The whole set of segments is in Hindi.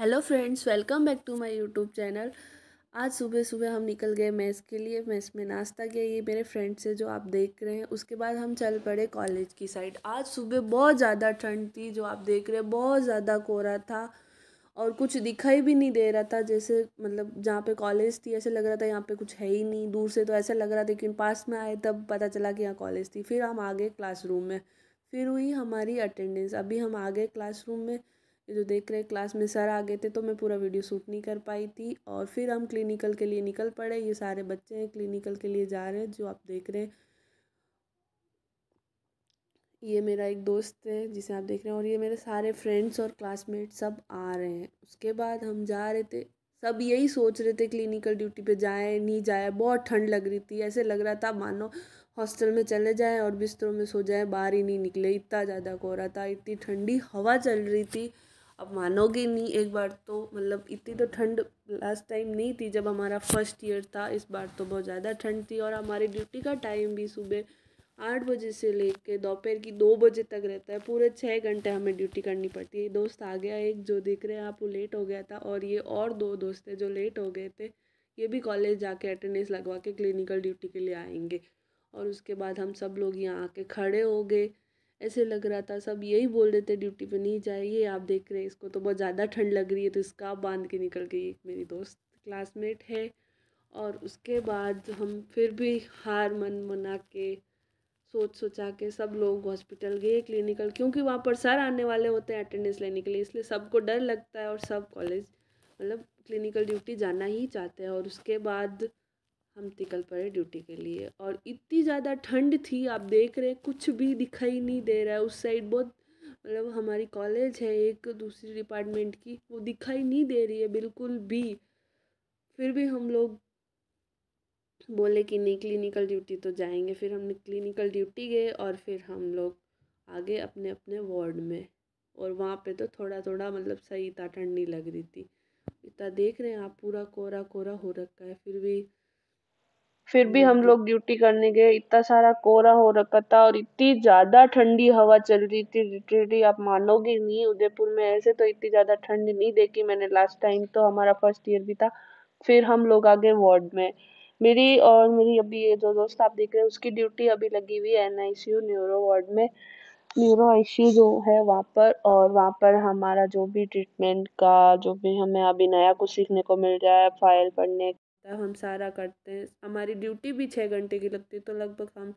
hello friends welcome back to my YouTube channel आज सुबह सुबह हम निकल गए मैस के लिए मैस में नाश्ता किया ये मेरे फ्रेंड्स से जो आप देख रहे हैं उसके बाद हम चल पड़े कॉलेज की साइड आज सुबह बहुत ज़्यादा ठंड थी जो आप देख रहे हैं बहुत ज़्यादा कोहरा था और कुछ दिखाई भी नहीं दे रहा था जैसे मतलब जहाँ पे कॉलेज थी ऐसे लग रहा था यहाँ पे कुछ है ही नहीं दूर से तो ऐसा लग रहा था लेकिन पास में आए तब पता चला कि यहाँ कॉलेज थी फिर हम आ गए क्लासरूम में फिर हुई हमारी अटेंडेंस अभी हम आ गए क्लासरूम में ये जो देख रहे क्लास में सर आ गए थे तो मैं पूरा वीडियो शूट नहीं कर पाई थी और फिर हम क्लिनिकल के लिए निकल पड़े ये सारे बच्चे हैं क्लिनिकल के लिए जा रहे हैं जो आप देख रहे हैं ये मेरा एक दोस्त है जिसे आप देख रहे हैं और ये मेरे सारे फ्रेंड्स और क्लासमेट सब आ रहे हैं उसके बाद हम जा रहे थे सब यही सोच रहे थे क्लिनिकल ड्यूटी पे जाए नहीं जाए बहुत ठंड लग रही थी ऐसे लग रहा था मानो हॉस्टल में चले जाएं और बिस्तरों में सो जाएं बाहर ही नहीं निकले इतना ज़्यादा कोहरा था इतनी ठंडी हवा चल रही थी अब मानोगे नहीं एक बार तो मतलब इतनी तो ठंड लास्ट टाइम नहीं थी जब हमारा फर्स्ट ईयर था इस बार तो बहुत ज़्यादा ठंड थी और हमारी ड्यूटी का टाइम भी सुबह आठ बजे से लेके दोपहर की दो बजे तक रहता है पूरे छः घंटे हमें ड्यूटी करनी पड़ती है दोस्त आ गया एक जो देख रहे हैं आप वो लेट हो गया था और ये और दो दोस्त थे जो लेट हो गए थे ये भी कॉलेज जाके अटेंडेंस लगवा के क्लिनिकल ड्यूटी के लिए आएंगे और उसके बाद हम सब लोग यहाँ आके खड़े हो गए ऐसे लग रहा था सब यही बोल रहे थे ड्यूटी पे नहीं ये आप देख रहे हैं इसको तो बहुत ज़्यादा ठंड लग रही है तो इसका बांध के निकल गई एक मेरी दोस्त क्लासमेट है और उसके बाद हम फिर भी हार मन मना के सोच सोचा के सब लोग हॉस्पिटल गए क्लिनिकल क्योंकि वहाँ पर सर आने वाले होते हैं अटेंडेंस लेने के लिए इसलिए सबको डर लगता है और सब कॉलेज मतलब क्लिनिकल ड्यूटी जाना ही चाहते हैं और उसके बाद हम निकल पड़े ड्यूटी के लिए और इतनी ज़्यादा ठंड थी आप देख रहे हैं कुछ भी दिखाई नहीं दे रहा है उस साइड बहुत मतलब हमारी कॉलेज है एक दूसरी डिपार्टमेंट की वो दिखाई नहीं दे रही है बिल्कुल भी फिर भी हम लोग बोले कि नहीं क्लिनिकल ड्यूटी तो जाएंगे फिर हम क्लिनिकल ड्यूटी गए और फिर हम लोग आगे अपने अपने वार्ड में और वहाँ पे तो थोड़ा थोड़ा मतलब सही था ठंड नहीं लग रही थी इतना देख रहे हैं आप पूरा कोरा कोरा हो रखा है फिर भी फिर भी हम लोग ड्यूटी करने गए इतना सारा कोहरा हो रखा था और इतनी ज़्यादा ठंडी हवा चल रही थी लिटरेली आप मानोगे नहीं उदयपुर में ऐसे तो इतनी ज़्यादा ठंड नहीं देखी मैंने लास्ट टाइम तो हमारा फर्स्ट ईयर भी था फिर हम लोग आ गए वार्ड में मेरी और मेरी अभी ये जो दोस्त आप देख रहे हैं उसकी ड्यूटी अभी लगी हुई है N I C U neuro ward में न्यूरो आई सी यू जो है वहाँ पर और वहाँ पर हमारा जो भी ट्रीटमेंट का जो भी हमें अभी नया कुछ सीखने को मिल रहा है फाइल पढ़ने तब हम सारा करते हैं हमारी ड्यूटी भी छः घंटे की लगती है तो लगभग हम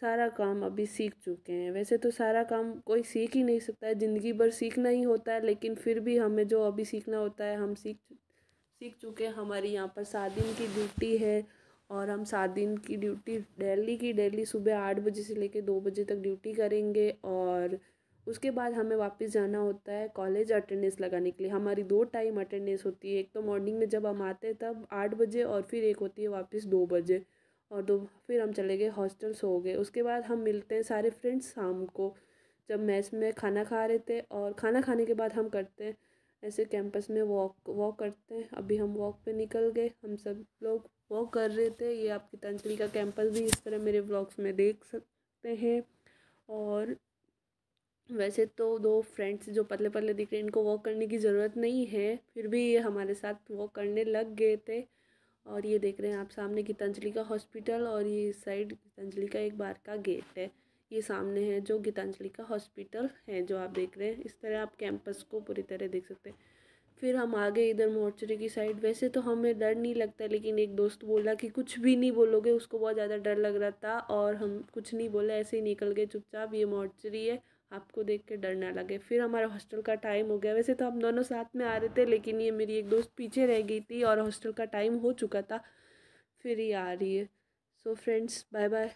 सारा काम अभी सीख चुके हैं वैसे तो सारा काम कोई सीख ही नहीं सकता है ज़िंदगी भर सीखना ही होता है लेकिन फिर भी हमें जो अभी सीखना होता है हम सीख सीख चुके हैं हमारी यहाँ पर सात दिन की ड्यूटी है और हम सात दिन की ड्यूटी डेली की डेली सुबह आठ बजे से लेकर दो बजे तक ड्यूटी करेंगे और उसके बाद हमें वापस जाना होता है कॉलेज अटेंडेंस लगाने के लिए हमारी दो टाइम अटेंडेंस होती है एक तो मॉर्निंग में जब हम आते हैं तब आठ बजे और फिर एक होती है वापस दो बजे और दो फिर हम चले गए हॉस्टल सो गए उसके बाद हम मिलते हैं सारे फ्रेंड्स शाम को जब मैच में खाना खा रहे थे और खाना खाने के बाद हम करते हैं ऐसे कैंपस में वॉक वॉक करते हैं अभी हम वॉक पे निकल गए हम सब लोग वॉक कर रहे थे ये आप तंजली का कैंपस भी इस तरह मेरे ब्लॉग्स में देख सकते हैं और वैसे तो दो फ्रेंड्स जो पतले पतले दिख रहे हैं इनको वॉक करने की ज़रूरत नहीं है फिर भी ये हमारे साथ वॉक करने लग गए थे और ये देख रहे हैं आप सामने गीतांजलि का हॉस्पिटल और ये इस साइड गीतांजलि का एक बार का गेट है ये सामने है जो गीतांजलि का हॉस्पिटल है जो आप देख रहे हैं इस तरह आप कैंपस को पूरी तरह देख सकते हैं फिर हम आ गए इधर मोर्चरी की साइड वैसे तो हमें डर नहीं लगता लेकिन एक दोस्त बोला कि कुछ भी नहीं बोलोगे उसको बहुत ज़्यादा डर लग रहा था और हम कुछ नहीं बोले ऐसे ही निकल गए चुपचाप ये मोर्चरी है आपको देख के डर ना लगे फिर हमारा हॉस्टल का टाइम हो गया वैसे तो हम दोनों साथ में आ रहे थे लेकिन ये मेरी एक दोस्त पीछे रह गई थी और हॉस्टल का टाइम हो चुका था फिर ये आ रही है सो फ्रेंड्स बाय बाय